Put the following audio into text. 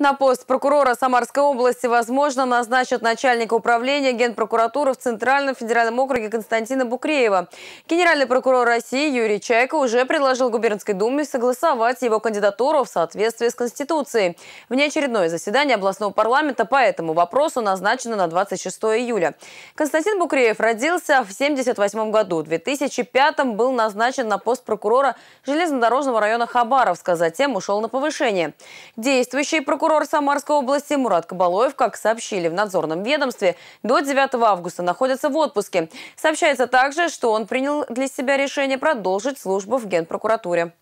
На пост прокурора Самарской области, возможно, назначат начальника управления Генпрокуратуры в Центральном федеральном округе Константина Букреева. Генеральный прокурор России Юрий Чайко уже предложил Губернской думе согласовать его кандидатуру в соответствии с Конституцией. Внеочередное заседание областного парламента по этому вопросу назначено на 26 июля. Константин Букреев родился в 1978 году. В 2005 был назначен на пост прокурора железнодорожного района Хабаровска, затем ушел на повышение. Действующий прокурор Прокурор Самарской области Мурат Кабалоев, как сообщили в надзорном ведомстве, до 9 августа находится в отпуске. Сообщается также, что он принял для себя решение продолжить службу в Генпрокуратуре.